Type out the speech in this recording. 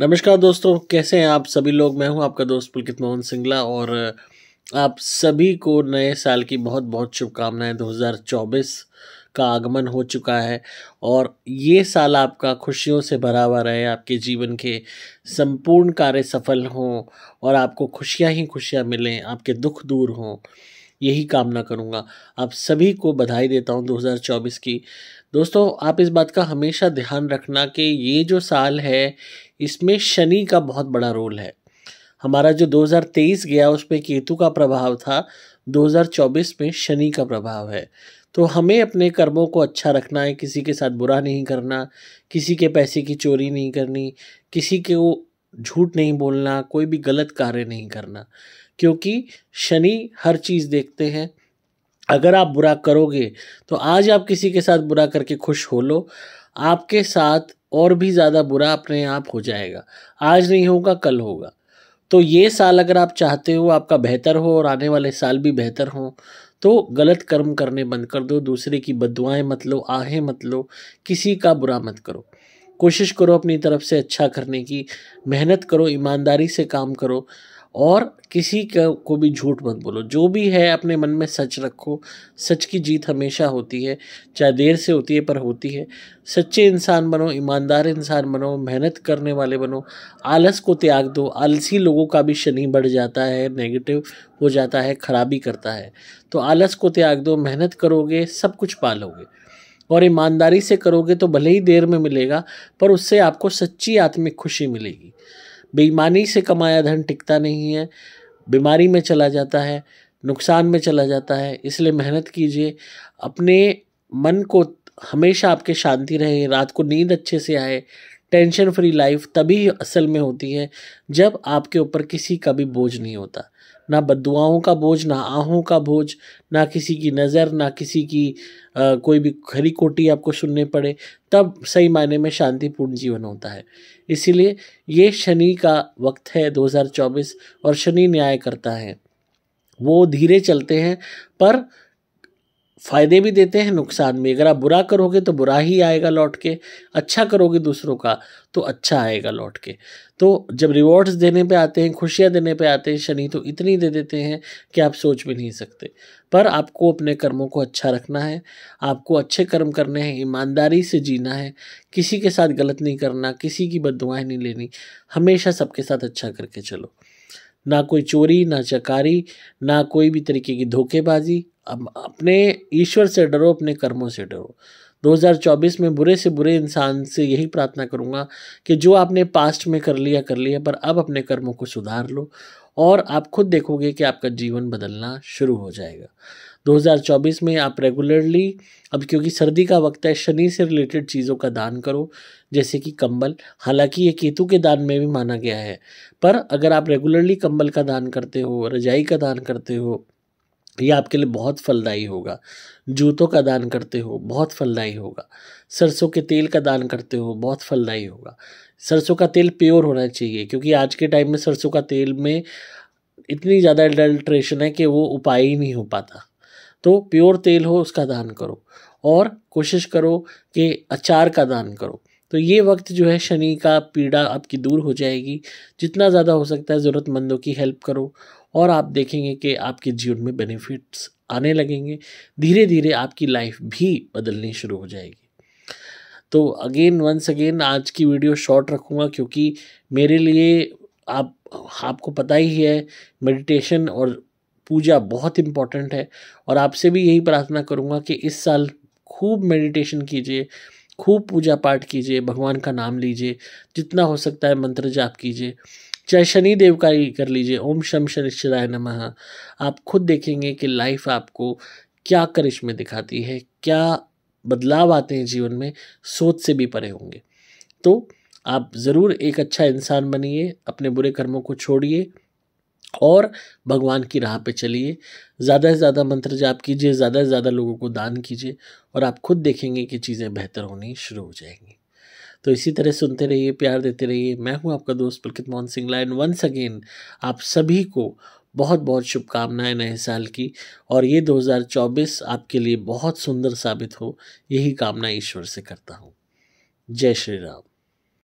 नमस्कार दोस्तों कैसे हैं आप सभी लोग मैं हूं आपका दोस्त पुलकित मोहन सिंगला और आप सभी को नए साल की बहुत बहुत शुभकामनाएं 2024 का आगमन हो चुका है और ये साल आपका खुशियों से भरा हुआ रहे आपके जीवन के संपूर्ण कार्य सफल हों और आपको खुशियां ही खुशियां मिलें आपके दुख दूर हों यही कामना करूँगा आप सभी को बधाई देता हूँ 2024 की दोस्तों आप इस बात का हमेशा ध्यान रखना कि ये जो साल है इसमें शनि का बहुत बड़ा रोल है हमारा जो 2023 गया उस पर केतु का प्रभाव था 2024 में शनि का प्रभाव है तो हमें अपने कर्मों को अच्छा रखना है किसी के साथ बुरा नहीं करना किसी के पैसे की चोरी नहीं करनी किसी के वो झूठ नहीं बोलना कोई भी गलत कार्य नहीं करना क्योंकि शनि हर चीज़ देखते हैं अगर आप बुरा करोगे तो आज आप किसी के साथ बुरा करके खुश हो लो आपके साथ और भी ज़्यादा बुरा अपने आप हो जाएगा आज नहीं होगा कल होगा तो ये साल अगर आप चाहते हो आपका बेहतर हो और आने वाले साल भी बेहतर हो तो गलत कर्म करने बंद कर दो दूसरे की बदवाएँ मत लो आहें मत लो किसी का बुरा मत करो कोशिश करो अपनी तरफ से अच्छा करने की मेहनत करो ईमानदारी से काम करो और किसी को भी झूठ मत बोलो जो भी है अपने मन में सच रखो सच की जीत हमेशा होती है चाहे देर से होती है पर होती है सच्चे इंसान बनो ईमानदार इंसान बनो मेहनत करने वाले बनो आलस को त्याग दो आलसी लोगों का भी शनि बढ़ जाता है नेगेटिव हो जाता है खराबी करता है तो आलस को त्याग दो मेहनत करोगे सब कुछ पालोगे और ईमानदारी से करोगे तो भले ही देर में मिलेगा पर उससे आपको सच्ची आत्मिक खुशी मिलेगी बेईमानी से कमाया धन टिकता नहीं है बीमारी में चला जाता है नुकसान में चला जाता है इसलिए मेहनत कीजिए अपने मन को हमेशा आपके शांति रहे रात को नींद अच्छे से आए टेंशन फ्री लाइफ तभी असल में होती है जब आपके ऊपर किसी का भी बोझ नहीं होता ना बदुआओं का बोझ ना आहों का बोझ ना किसी की नज़र ना किसी की आ, कोई भी खरी कोटी आपको सुनने पड़े तब सही मायने में शांतिपूर्ण जीवन होता है इसीलिए ये शनि का वक्त है 2024 और शनि न्याय करता है वो धीरे चलते हैं पर फ़ायदे भी देते हैं नुकसान भी अगर आप बुरा करोगे तो बुरा ही आएगा लौट के अच्छा करोगे दूसरों का तो अच्छा आएगा लौट के तो जब रिवॉर्ड्स देने पे आते हैं खुशियाँ देने पे आते हैं शनि तो इतनी दे देते हैं कि आप सोच भी नहीं सकते पर आपको अपने कर्मों को अच्छा रखना है आपको अच्छे कर्म करने हैं ईमानदारी से जीना है किसी के साथ गलत नहीं करना किसी की बददुआएं नहीं लेनी हमेशा सबके साथ अच्छा करके चलो ना कोई चोरी ना चकारी ना कोई भी तरीके की धोखेबाजी अपने ईश्वर से डरो अपने कर्मों से डरो 2024 में बुरे से बुरे इंसान से यही प्रार्थना करूँगा कि जो आपने पास्ट में कर लिया कर लिया पर अब अपने कर्मों को सुधार लो और आप खुद देखोगे कि आपका जीवन बदलना शुरू हो जाएगा 2024 में आप रेगुलरली अब क्योंकि सर्दी का वक्त है शनि से रिलेटेड चीज़ों का दान करो जैसे कि कंबल हालांकि ये केतु के दान में भी माना गया है पर अगर आप रेगुलरली कंबल का दान करते हो रजाई का दान करते हो ये आपके लिए बहुत फलदायी होगा जूतों का दान करते हो बहुत फलदायी होगा सरसों के तेल का दान करते हो बहुत फलदायी होगा सरसों का तेल प्योर होना चाहिए क्योंकि आज के टाइम में सरसों का तेल में इतनी ज़्यादा एडल्ट्रेशन है कि वो उपाय ही नहीं हो पाता तो प्योर तेल हो उसका दान करो और कोशिश करो कि अचार का दान करो तो ये वक्त जो है शनि का पीड़ा आपकी दूर हो जाएगी जितना ज़्यादा हो सकता है ज़रूरतमंदों की हेल्प करो और आप देखेंगे कि आपके जीवन में बेनिफिट्स आने लगेंगे धीरे धीरे आपकी लाइफ भी बदलनी शुरू हो जाएगी तो अगेन वंस अगेन आज की वीडियो शॉर्ट रखूँगा क्योंकि मेरे लिए आप आपको पता ही है मेडिटेशन और पूजा बहुत इम्पॉर्टेंट है और आपसे भी यही प्रार्थना करूँगा कि इस साल खूब मेडिटेशन कीजिए खूब पूजा पाठ कीजिए भगवान का नाम लीजिए जितना हो सकता है मंत्र जाप कीजिए चाहे शनि देव का ही कर लीजिए ओम शम शनिश्चराय नमः आप खुद देखेंगे कि लाइफ आपको क्या करिश्मे दिखाती है क्या बदलाव आते हैं जीवन में सोच से भी परे होंगे तो आप ज़रूर एक अच्छा इंसान बनिए अपने बुरे कर्मों को छोड़िए और भगवान की राह पे चलिए ज़्यादा से ज़्यादा मंत्र जाप कीजिए ज़्यादा से ज़्यादा लोगों को दान कीजिए और आप खुद देखेंगे कि चीज़ें बेहतर होनी शुरू हो जाएंगी तो इसी तरह सुनते रहिए प्यार देते रहिए मैं हूँ आपका दोस्त Pulkit Mohan Singh line once again आप सभी को बहुत बहुत शुभकामनाएं नए साल की और ये 2024 आपके लिए बहुत सुंदर साबित हो यही कामना ईश्वर से करता हूँ जय श्री राम